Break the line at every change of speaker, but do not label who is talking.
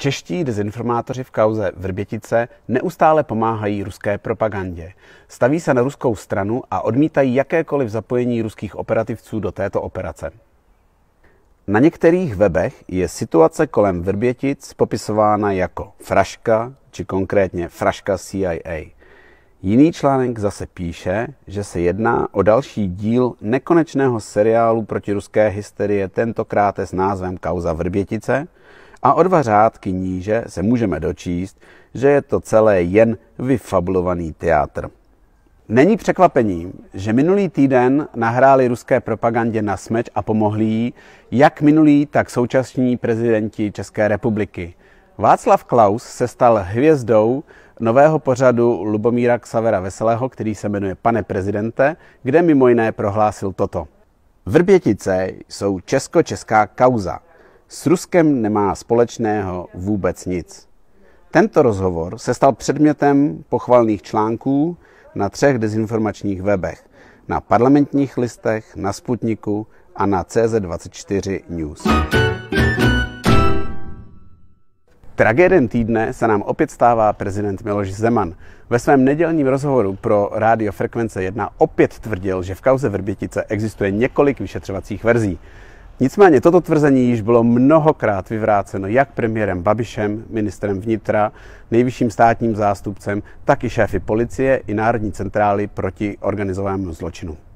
Čeští dezinformátoři v kauze Vrbětice neustále pomáhají ruské propagandě. Staví se na ruskou stranu a odmítají jakékoliv zapojení ruských operativců do této operace. Na některých webech je situace kolem Vrbětic popisována jako fraška, či konkrétně fraška CIA. Jiný článek zase píše, že se jedná o další díl nekonečného seriálu proti ruské hysterie, tentokrát s názvem Kauza Vrbětice, a dva řádky níže se můžeme dočíst, že je to celé jen vyfablovaný teátr. Není překvapením, že minulý týden nahráli ruské propagandě na smeč a pomohli jí jak minulý, tak současní prezidenti České republiky. Václav Klaus se stal hvězdou nového pořadu Lubomíra Xavera Veselého, který se jmenuje Pane prezidente, kde mimo jiné prohlásil toto. Vrbětice jsou česko-česká kauza s Ruskem nemá společného vůbec nic. Tento rozhovor se stal předmětem pochvalných článků na třech dezinformačních webech, na parlamentních listech, na Sputniku a na CZ24 News. Tragédem týdne se nám opět stává prezident Miloš Zeman. Ve svém nedělním rozhovoru pro rádio Frekvence 1 opět tvrdil, že v kauze Vrbětice existuje několik vyšetřovacích verzí. Nicméně toto tvrzení již bylo mnohokrát vyvráceno jak premiérem Babišem, ministrem vnitra, nejvyšším státním zástupcem, tak i šéfy policie i Národní centrály proti organizovanému zločinu.